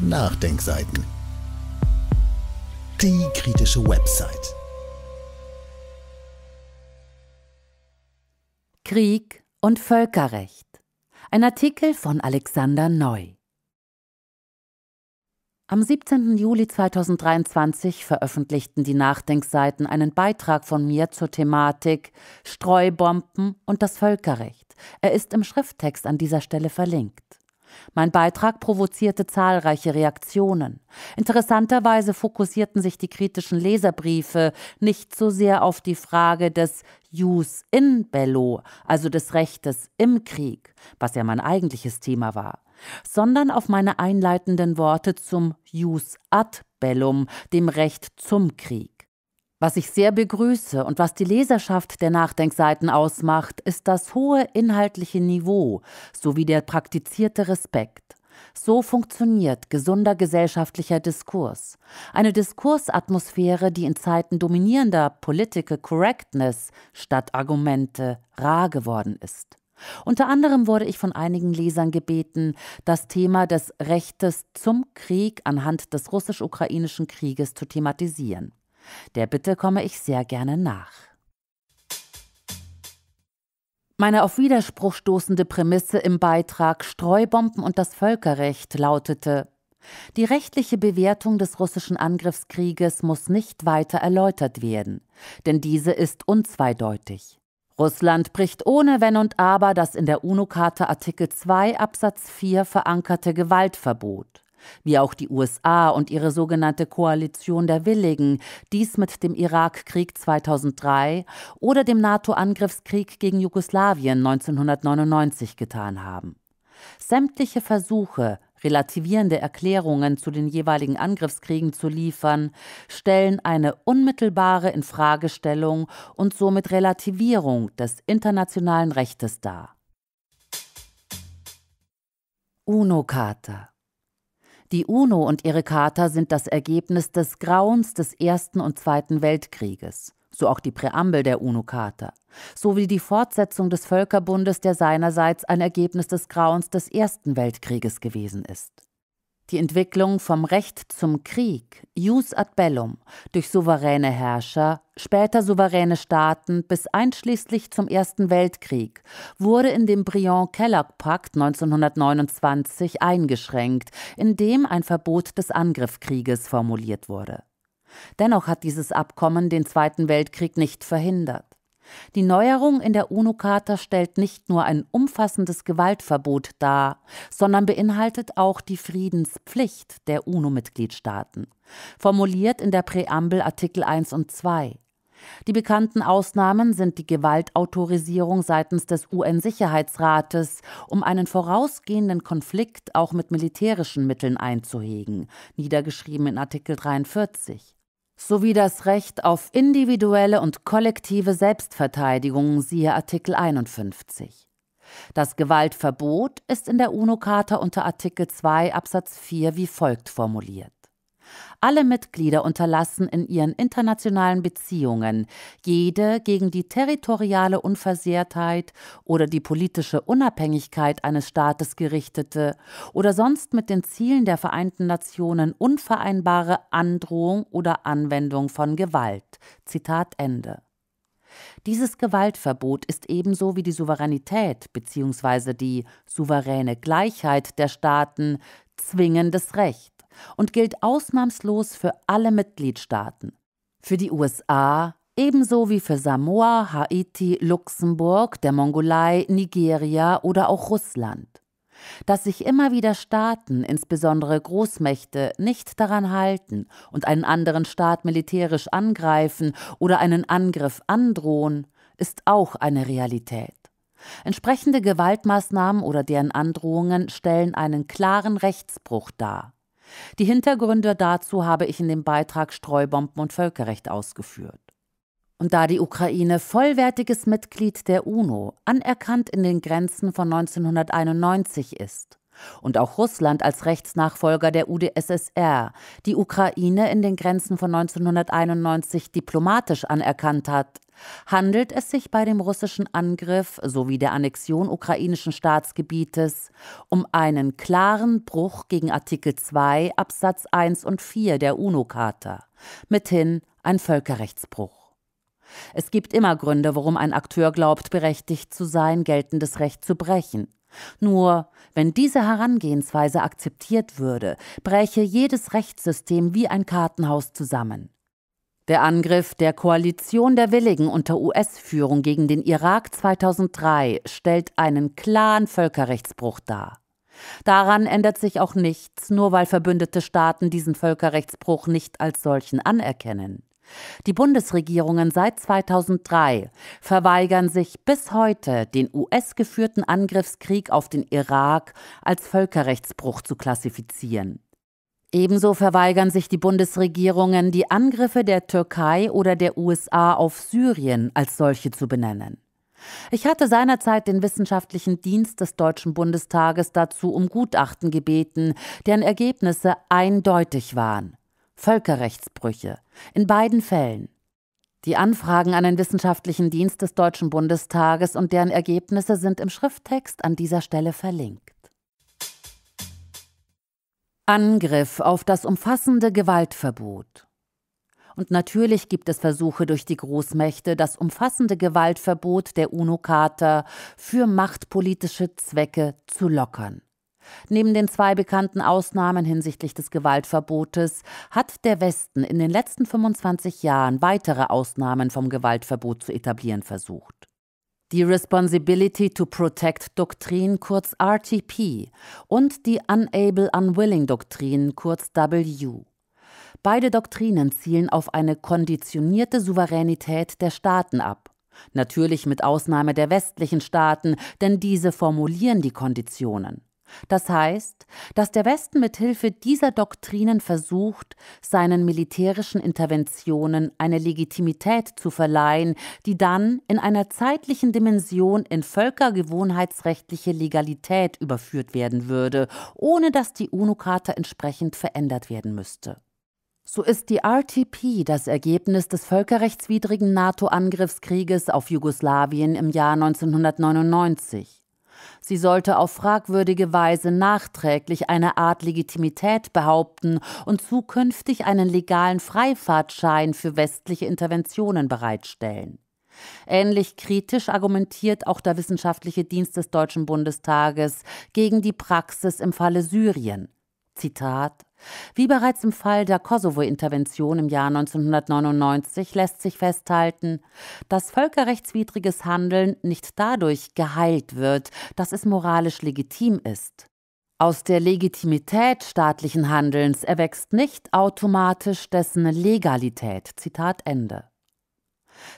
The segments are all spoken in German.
Nachdenkseiten. Die kritische Website. Krieg und Völkerrecht. Ein Artikel von Alexander Neu. Am 17. Juli 2023 veröffentlichten die Nachdenkseiten einen Beitrag von mir zur Thematik Streubomben und das Völkerrecht. Er ist im Schrifttext an dieser Stelle verlinkt. Mein Beitrag provozierte zahlreiche Reaktionen. Interessanterweise fokussierten sich die kritischen Leserbriefe nicht so sehr auf die Frage des Jus in bello, also des Rechtes im Krieg, was ja mein eigentliches Thema war, sondern auf meine einleitenden Worte zum Jus ad bellum, dem Recht zum Krieg. Was ich sehr begrüße und was die Leserschaft der Nachdenkseiten ausmacht, ist das hohe inhaltliche Niveau sowie der praktizierte Respekt. So funktioniert gesunder gesellschaftlicher Diskurs. Eine Diskursatmosphäre, die in Zeiten dominierender Political Correctness statt Argumente rar geworden ist. Unter anderem wurde ich von einigen Lesern gebeten, das Thema des Rechtes zum Krieg anhand des russisch-ukrainischen Krieges zu thematisieren. Der Bitte komme ich sehr gerne nach. Meine auf Widerspruch stoßende Prämisse im Beitrag Streubomben und das Völkerrecht lautete Die rechtliche Bewertung des russischen Angriffskrieges muss nicht weiter erläutert werden, denn diese ist unzweideutig. Russland bricht ohne Wenn und Aber das in der UNO-Charta Artikel 2 Absatz 4 verankerte Gewaltverbot wie auch die USA und ihre sogenannte Koalition der Willigen, dies mit dem Irakkrieg 2003 oder dem NATO-Angriffskrieg gegen Jugoslawien 1999 getan haben. Sämtliche Versuche, relativierende Erklärungen zu den jeweiligen Angriffskriegen zu liefern, stellen eine unmittelbare Infragestellung und somit Relativierung des internationalen Rechtes dar. UNO-Charta die UNO und ihre Charta sind das Ergebnis des Grauens des Ersten und Zweiten Weltkrieges, so auch die Präambel der UNO-Charta, sowie die Fortsetzung des Völkerbundes, der seinerseits ein Ergebnis des Grauens des Ersten Weltkrieges gewesen ist die Entwicklung vom Recht zum Krieg, jus ad bellum, durch souveräne Herrscher, später souveräne Staaten bis einschließlich zum Ersten Weltkrieg, wurde in dem Briand-Kellogg-Pakt 1929 eingeschränkt, in dem ein Verbot des Angriffskrieges formuliert wurde. Dennoch hat dieses Abkommen den Zweiten Weltkrieg nicht verhindert. Die Neuerung in der UNO-Charta stellt nicht nur ein umfassendes Gewaltverbot dar, sondern beinhaltet auch die Friedenspflicht der UNO-Mitgliedstaaten, formuliert in der Präambel Artikel 1 und 2. Die bekannten Ausnahmen sind die Gewaltautorisierung seitens des UN-Sicherheitsrates, um einen vorausgehenden Konflikt auch mit militärischen Mitteln einzuhegen, niedergeschrieben in Artikel 43 sowie das Recht auf individuelle und kollektive Selbstverteidigung, siehe Artikel 51. Das Gewaltverbot ist in der UNO-Charta unter Artikel 2 Absatz 4 wie folgt formuliert. Alle Mitglieder unterlassen in ihren internationalen Beziehungen jede gegen die territoriale Unversehrtheit oder die politische Unabhängigkeit eines Staates gerichtete oder sonst mit den Zielen der Vereinten Nationen unvereinbare Androhung oder Anwendung von Gewalt. Zitat Ende. Dieses Gewaltverbot ist ebenso wie die Souveränität bzw. die souveräne Gleichheit der Staaten zwingendes Recht und gilt ausnahmslos für alle Mitgliedstaaten. Für die USA ebenso wie für Samoa, Haiti, Luxemburg, der Mongolei, Nigeria oder auch Russland. Dass sich immer wieder Staaten, insbesondere Großmächte, nicht daran halten und einen anderen Staat militärisch angreifen oder einen Angriff androhen, ist auch eine Realität. Entsprechende Gewaltmaßnahmen oder deren Androhungen stellen einen klaren Rechtsbruch dar. Die Hintergründe dazu habe ich in dem Beitrag Streubomben und Völkerrecht ausgeführt. Und da die Ukraine vollwertiges Mitglied der UNO, anerkannt in den Grenzen von 1991 ist und auch Russland als Rechtsnachfolger der UdSSR, die Ukraine in den Grenzen von 1991 diplomatisch anerkannt hat, handelt es sich bei dem russischen Angriff sowie der Annexion ukrainischen Staatsgebietes um einen klaren Bruch gegen Artikel 2 Absatz 1 und 4 der UNO-Charta, mithin ein Völkerrechtsbruch. Es gibt immer Gründe, warum ein Akteur glaubt, berechtigt zu sein, geltendes Recht zu brechen. Nur, wenn diese Herangehensweise akzeptiert würde, bräche jedes Rechtssystem wie ein Kartenhaus zusammen. Der Angriff der Koalition der Willigen unter US-Führung gegen den Irak 2003 stellt einen klaren Völkerrechtsbruch dar. Daran ändert sich auch nichts, nur weil verbündete Staaten diesen Völkerrechtsbruch nicht als solchen anerkennen. Die Bundesregierungen seit 2003 verweigern sich bis heute, den US-geführten Angriffskrieg auf den Irak als Völkerrechtsbruch zu klassifizieren. Ebenso verweigern sich die Bundesregierungen, die Angriffe der Türkei oder der USA auf Syrien als solche zu benennen. Ich hatte seinerzeit den wissenschaftlichen Dienst des Deutschen Bundestages dazu um Gutachten gebeten, deren Ergebnisse eindeutig waren. Völkerrechtsbrüche. In beiden Fällen. Die Anfragen an den Wissenschaftlichen Dienst des Deutschen Bundestages und deren Ergebnisse sind im Schrifttext an dieser Stelle verlinkt. Angriff auf das umfassende Gewaltverbot. Und natürlich gibt es Versuche durch die Großmächte, das umfassende Gewaltverbot der UNO-Charta für machtpolitische Zwecke zu lockern. Neben den zwei bekannten Ausnahmen hinsichtlich des Gewaltverbotes hat der Westen in den letzten 25 Jahren weitere Ausnahmen vom Gewaltverbot zu etablieren versucht. Die Responsibility to Protect Doktrin kurz RTP und die Unable Unwilling Doktrin kurz W. Beide Doktrinen zielen auf eine konditionierte Souveränität der Staaten ab. Natürlich mit Ausnahme der westlichen Staaten, denn diese formulieren die Konditionen. Das heißt, dass der Westen mit Hilfe dieser Doktrinen versucht, seinen militärischen Interventionen eine Legitimität zu verleihen, die dann in einer zeitlichen Dimension in völkergewohnheitsrechtliche Legalität überführt werden würde, ohne dass die UNO-Charta entsprechend verändert werden müsste. So ist die RTP das Ergebnis des völkerrechtswidrigen NATO-Angriffskrieges auf Jugoslawien im Jahr 1999. Sie sollte auf fragwürdige Weise nachträglich eine Art Legitimität behaupten und zukünftig einen legalen Freifahrtschein für westliche Interventionen bereitstellen. Ähnlich kritisch argumentiert auch der Wissenschaftliche Dienst des Deutschen Bundestages gegen die Praxis im Falle Syrien. Zitat wie bereits im Fall der Kosovo-Intervention im Jahr 1999 lässt sich festhalten, dass völkerrechtswidriges Handeln nicht dadurch geheilt wird, dass es moralisch legitim ist. Aus der Legitimität staatlichen Handelns erwächst nicht automatisch dessen Legalität. Zitat Ende.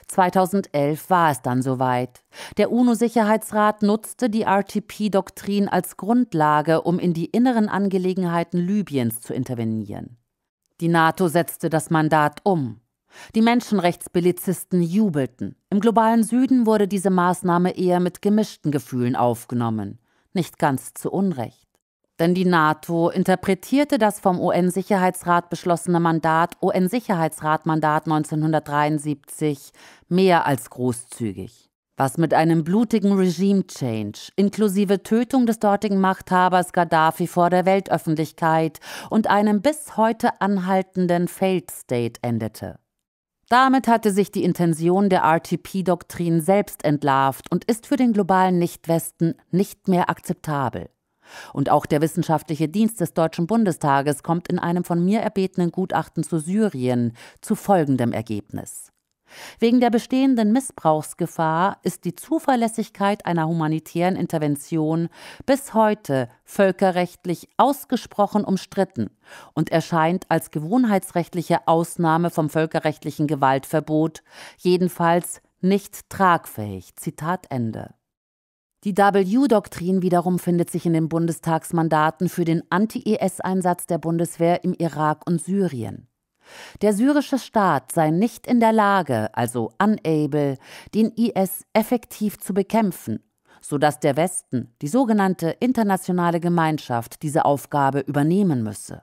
2011 war es dann soweit. Der UNO-Sicherheitsrat nutzte die RTP-Doktrin als Grundlage, um in die inneren Angelegenheiten Libyens zu intervenieren. Die NATO setzte das Mandat um. Die Menschenrechtsbelizisten jubelten. Im globalen Süden wurde diese Maßnahme eher mit gemischten Gefühlen aufgenommen. Nicht ganz zu Unrecht. Denn die NATO interpretierte das vom UN-Sicherheitsrat beschlossene Mandat UN-Sicherheitsratmandat 1973 mehr als großzügig. Was mit einem blutigen Regime-Change inklusive Tötung des dortigen Machthabers Gaddafi vor der Weltöffentlichkeit und einem bis heute anhaltenden Failed State endete. Damit hatte sich die Intention der RTP-Doktrin selbst entlarvt und ist für den globalen Nichtwesten nicht mehr akzeptabel. Und auch der Wissenschaftliche Dienst des Deutschen Bundestages kommt in einem von mir erbetenen Gutachten zu Syrien zu folgendem Ergebnis. Wegen der bestehenden Missbrauchsgefahr ist die Zuverlässigkeit einer humanitären Intervention bis heute völkerrechtlich ausgesprochen umstritten und erscheint als gewohnheitsrechtliche Ausnahme vom völkerrechtlichen Gewaltverbot jedenfalls nicht tragfähig. Zitat Ende. Die W-Doktrin wiederum findet sich in den Bundestagsmandaten für den Anti-IS-Einsatz der Bundeswehr im Irak und Syrien. Der syrische Staat sei nicht in der Lage, also unable, den IS effektiv zu bekämpfen, sodass der Westen, die sogenannte internationale Gemeinschaft, diese Aufgabe übernehmen müsse.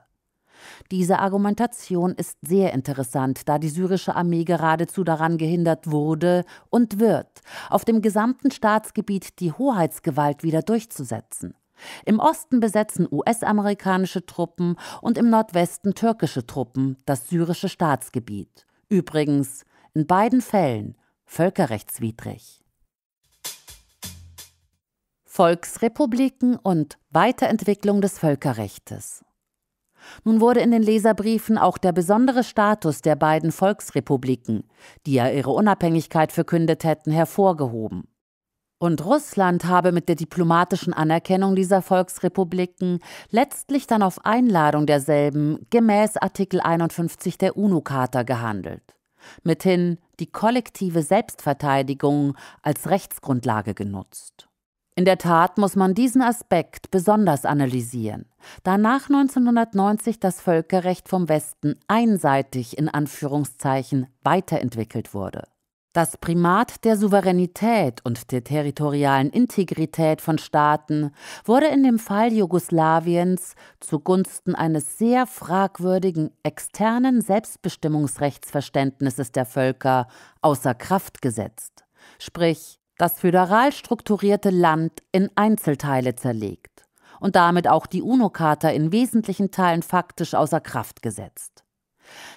Diese Argumentation ist sehr interessant, da die syrische Armee geradezu daran gehindert wurde und wird, auf dem gesamten Staatsgebiet die Hoheitsgewalt wieder durchzusetzen. Im Osten besetzen US-amerikanische Truppen und im Nordwesten türkische Truppen das syrische Staatsgebiet. Übrigens, in beiden Fällen völkerrechtswidrig. Volksrepubliken und Weiterentwicklung des Völkerrechts. Nun wurde in den Leserbriefen auch der besondere Status der beiden Volksrepubliken, die ja ihre Unabhängigkeit verkündet hätten, hervorgehoben. Und Russland habe mit der diplomatischen Anerkennung dieser Volksrepubliken letztlich dann auf Einladung derselben gemäß Artikel 51 der UNO-Charta gehandelt, mithin die kollektive Selbstverteidigung als Rechtsgrundlage genutzt. In der Tat muss man diesen Aspekt besonders analysieren, da nach 1990 das Völkerrecht vom Westen einseitig in Anführungszeichen weiterentwickelt wurde. Das Primat der Souveränität und der territorialen Integrität von Staaten wurde in dem Fall Jugoslawiens zugunsten eines sehr fragwürdigen externen Selbstbestimmungsrechtsverständnisses der Völker außer Kraft gesetzt. Sprich, das föderal strukturierte Land in Einzelteile zerlegt und damit auch die UNO-Charta in wesentlichen Teilen faktisch außer Kraft gesetzt.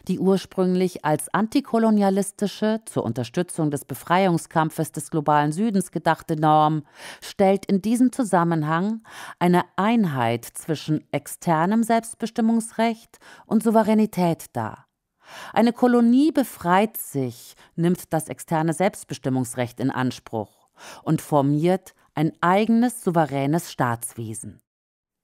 Die ursprünglich als antikolonialistische, zur Unterstützung des Befreiungskampfes des globalen Südens gedachte Norm stellt in diesem Zusammenhang eine Einheit zwischen externem Selbstbestimmungsrecht und Souveränität dar eine Kolonie befreit sich, nimmt das externe Selbstbestimmungsrecht in Anspruch und formiert ein eigenes souveränes Staatswesen.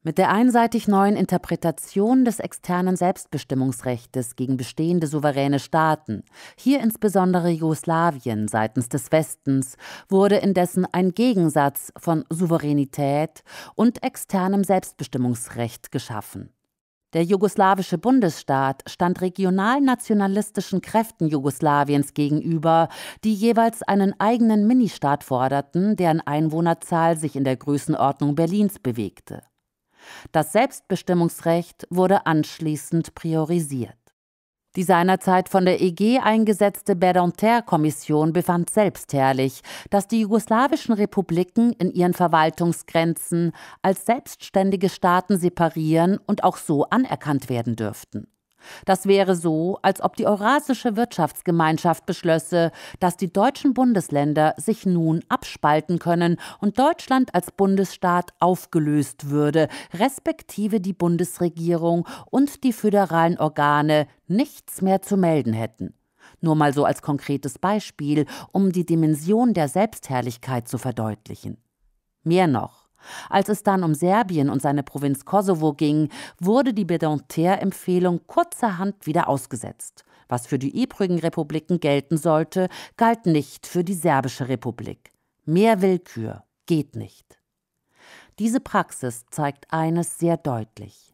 Mit der einseitig neuen Interpretation des externen Selbstbestimmungsrechts gegen bestehende souveräne Staaten, hier insbesondere Jugoslawien seitens des Westens, wurde indessen ein Gegensatz von Souveränität und externem Selbstbestimmungsrecht geschaffen. Der jugoslawische Bundesstaat stand regional-nationalistischen Kräften Jugoslawiens gegenüber, die jeweils einen eigenen Ministaat forderten, deren Einwohnerzahl sich in der Größenordnung Berlins bewegte. Das Selbstbestimmungsrecht wurde anschließend priorisiert. Die seinerzeit von der EG eingesetzte berdanter kommission befand selbst herrlich, dass die jugoslawischen Republiken in ihren Verwaltungsgrenzen als selbstständige Staaten separieren und auch so anerkannt werden dürften. Das wäre so, als ob die Eurasische Wirtschaftsgemeinschaft beschlösse, dass die deutschen Bundesländer sich nun abspalten können und Deutschland als Bundesstaat aufgelöst würde, respektive die Bundesregierung und die föderalen Organe nichts mehr zu melden hätten. Nur mal so als konkretes Beispiel, um die Dimension der Selbstherrlichkeit zu verdeutlichen. Mehr noch. Als es dann um Serbien und seine Provinz Kosovo ging, wurde die Bedonter-Empfehlung kurzerhand wieder ausgesetzt. Was für die übrigen Republiken gelten sollte, galt nicht für die serbische Republik. Mehr Willkür geht nicht. Diese Praxis zeigt eines sehr deutlich.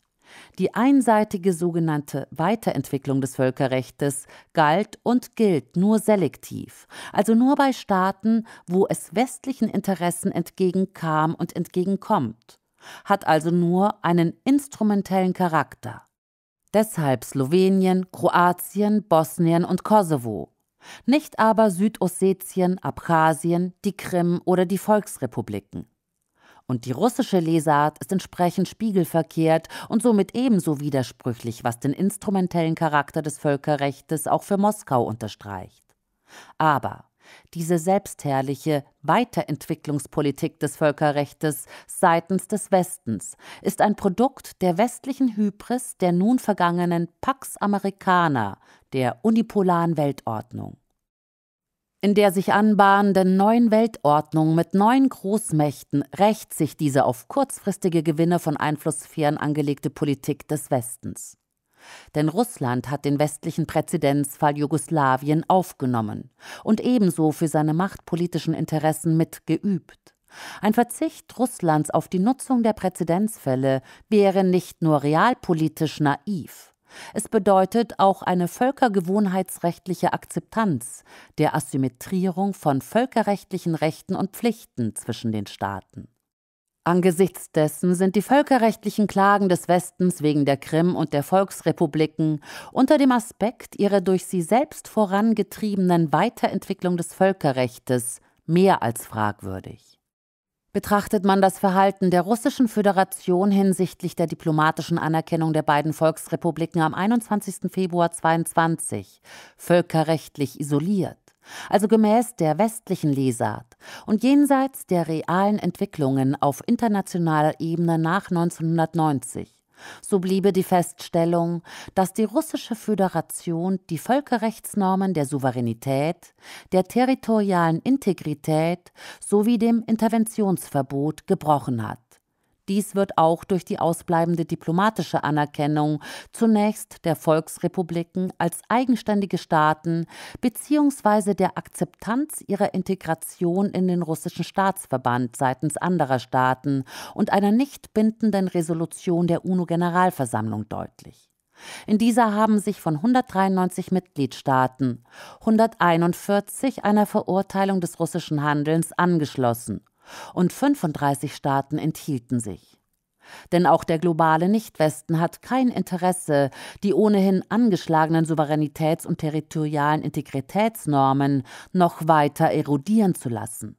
Die einseitige sogenannte Weiterentwicklung des Völkerrechts galt und gilt nur selektiv, also nur bei Staaten, wo es westlichen Interessen entgegenkam und entgegenkommt, hat also nur einen instrumentellen Charakter. Deshalb Slowenien, Kroatien, Bosnien und Kosovo, nicht aber Südossetien, Abchasien, die Krim oder die Volksrepubliken und die russische Lesart ist entsprechend spiegelverkehrt und somit ebenso widersprüchlich, was den instrumentellen Charakter des Völkerrechts auch für Moskau unterstreicht. Aber diese selbstherrliche Weiterentwicklungspolitik des Völkerrechts seitens des Westens ist ein Produkt der westlichen Hybris der nun vergangenen Pax Americana, der unipolaren Weltordnung in der sich anbahnenden neuen Weltordnung mit neuen Großmächten rächt sich diese auf kurzfristige Gewinne von Einflusssphären angelegte Politik des Westens. Denn Russland hat den westlichen Präzedenzfall Jugoslawien aufgenommen und ebenso für seine machtpolitischen Interessen mitgeübt. Ein Verzicht Russlands auf die Nutzung der Präzedenzfälle wäre nicht nur realpolitisch naiv, es bedeutet auch eine völkergewohnheitsrechtliche Akzeptanz der Asymmetrierung von völkerrechtlichen Rechten und Pflichten zwischen den Staaten. Angesichts dessen sind die völkerrechtlichen Klagen des Westens wegen der Krim und der Volksrepubliken unter dem Aspekt ihrer durch sie selbst vorangetriebenen Weiterentwicklung des Völkerrechts mehr als fragwürdig. Betrachtet man das Verhalten der Russischen Föderation hinsichtlich der diplomatischen Anerkennung der beiden Volksrepubliken am 21. Februar 2022 völkerrechtlich isoliert, also gemäß der westlichen Lesart und jenseits der realen Entwicklungen auf internationaler Ebene nach 1990, so bliebe die Feststellung, dass die russische Föderation die Völkerrechtsnormen der Souveränität, der territorialen Integrität sowie dem Interventionsverbot gebrochen hat. Dies wird auch durch die ausbleibende diplomatische Anerkennung zunächst der Volksrepubliken als eigenständige Staaten bzw. der Akzeptanz ihrer Integration in den russischen Staatsverband seitens anderer Staaten und einer nicht bindenden Resolution der UNO-Generalversammlung deutlich. In dieser haben sich von 193 Mitgliedstaaten 141 einer Verurteilung des russischen Handelns angeschlossen und 35 Staaten enthielten sich. Denn auch der globale Nichtwesten hat kein Interesse, die ohnehin angeschlagenen Souveränitäts- und territorialen Integritätsnormen noch weiter erodieren zu lassen.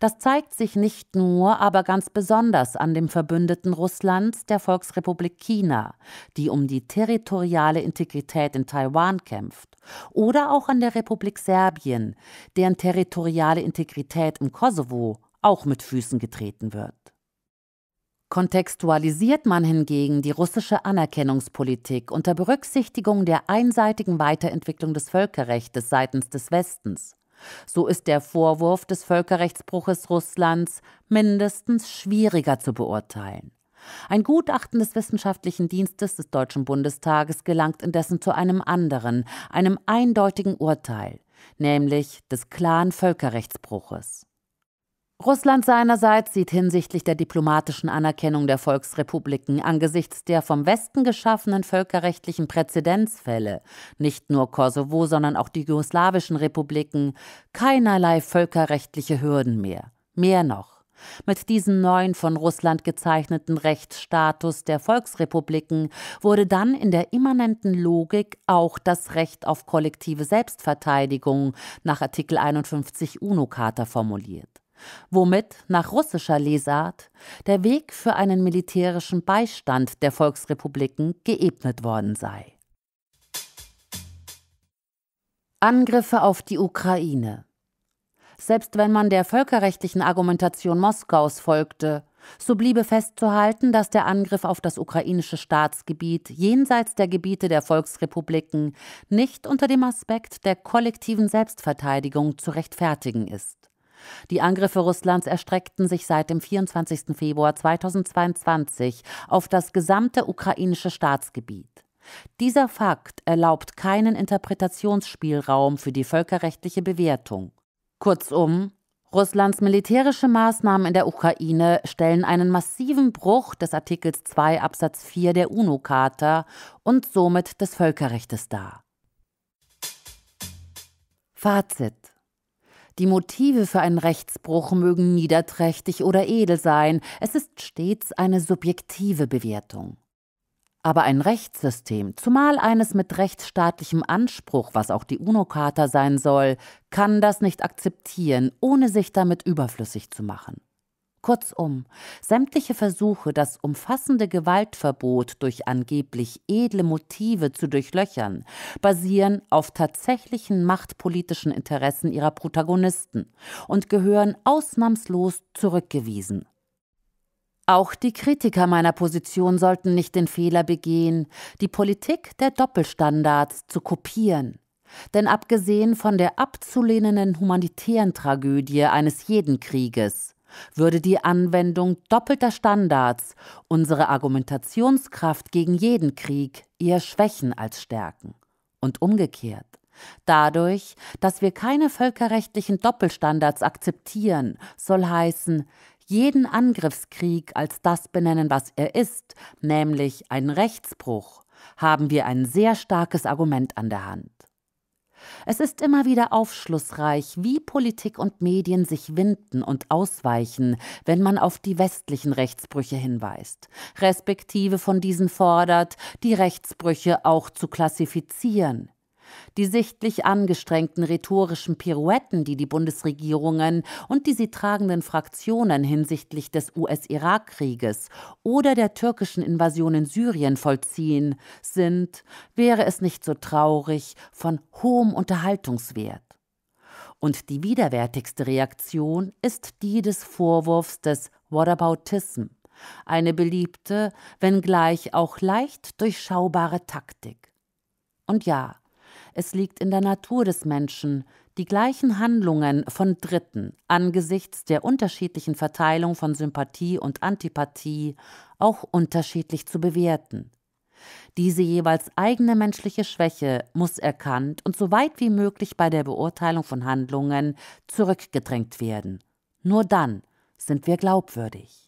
Das zeigt sich nicht nur, aber ganz besonders an dem Verbündeten Russlands, der Volksrepublik China, die um die territoriale Integrität in Taiwan kämpft, oder auch an der Republik Serbien, deren territoriale Integrität im Kosovo auch mit Füßen getreten wird. Kontextualisiert man hingegen die russische Anerkennungspolitik unter Berücksichtigung der einseitigen Weiterentwicklung des Völkerrechts seitens des Westens, so ist der Vorwurf des Völkerrechtsbruches Russlands mindestens schwieriger zu beurteilen. Ein Gutachten des Wissenschaftlichen Dienstes des Deutschen Bundestages gelangt indessen zu einem anderen, einem eindeutigen Urteil, nämlich des klaren Völkerrechtsbruches. Russland seinerseits sieht hinsichtlich der diplomatischen Anerkennung der Volksrepubliken angesichts der vom Westen geschaffenen völkerrechtlichen Präzedenzfälle, nicht nur Kosovo, sondern auch die jugoslawischen Republiken, keinerlei völkerrechtliche Hürden mehr. Mehr noch. Mit diesem neuen von Russland gezeichneten Rechtsstatus der Volksrepubliken wurde dann in der immanenten Logik auch das Recht auf kollektive Selbstverteidigung nach Artikel 51 UNO-Charta formuliert womit nach russischer Lesart der Weg für einen militärischen Beistand der Volksrepubliken geebnet worden sei. Angriffe auf die Ukraine. Selbst wenn man der völkerrechtlichen Argumentation Moskaus folgte, so bliebe festzuhalten, dass der Angriff auf das ukrainische Staatsgebiet jenseits der Gebiete der Volksrepubliken nicht unter dem Aspekt der kollektiven Selbstverteidigung zu rechtfertigen ist. Die Angriffe Russlands erstreckten sich seit dem 24. Februar 2022 auf das gesamte ukrainische Staatsgebiet. Dieser Fakt erlaubt keinen Interpretationsspielraum für die völkerrechtliche Bewertung. Kurzum, Russlands militärische Maßnahmen in der Ukraine stellen einen massiven Bruch des Artikels 2 Absatz 4 der UNO-Charta und somit des Völkerrechts dar. Fazit die Motive für einen Rechtsbruch mögen niederträchtig oder edel sein, es ist stets eine subjektive Bewertung. Aber ein Rechtssystem, zumal eines mit rechtsstaatlichem Anspruch, was auch die UNO-Charta sein soll, kann das nicht akzeptieren, ohne sich damit überflüssig zu machen. Kurzum, sämtliche Versuche, das umfassende Gewaltverbot durch angeblich edle Motive zu durchlöchern, basieren auf tatsächlichen machtpolitischen Interessen ihrer Protagonisten und gehören ausnahmslos zurückgewiesen. Auch die Kritiker meiner Position sollten nicht den Fehler begehen, die Politik der Doppelstandards zu kopieren. Denn abgesehen von der abzulehnenden humanitären Tragödie eines jeden Krieges würde die Anwendung doppelter Standards unsere Argumentationskraft gegen jeden Krieg eher schwächen als stärken. Und umgekehrt. Dadurch, dass wir keine völkerrechtlichen Doppelstandards akzeptieren, soll heißen, jeden Angriffskrieg als das benennen, was er ist, nämlich einen Rechtsbruch, haben wir ein sehr starkes Argument an der Hand. Es ist immer wieder aufschlussreich, wie Politik und Medien sich winden und ausweichen, wenn man auf die westlichen Rechtsbrüche hinweist, respektive von diesen fordert, die Rechtsbrüche auch zu klassifizieren. Die sichtlich angestrengten rhetorischen Pirouetten, die die Bundesregierungen und die sie tragenden Fraktionen hinsichtlich des US-Irak-Krieges oder der türkischen Invasion in Syrien vollziehen, sind, wäre es nicht so traurig, von hohem Unterhaltungswert. Und die widerwärtigste Reaktion ist die des Vorwurfs des Whataboutism, eine beliebte, wenngleich auch leicht durchschaubare Taktik. Und ja, es liegt in der Natur des Menschen, die gleichen Handlungen von Dritten angesichts der unterschiedlichen Verteilung von Sympathie und Antipathie auch unterschiedlich zu bewerten. Diese jeweils eigene menschliche Schwäche muss erkannt und so weit wie möglich bei der Beurteilung von Handlungen zurückgedrängt werden. Nur dann sind wir glaubwürdig.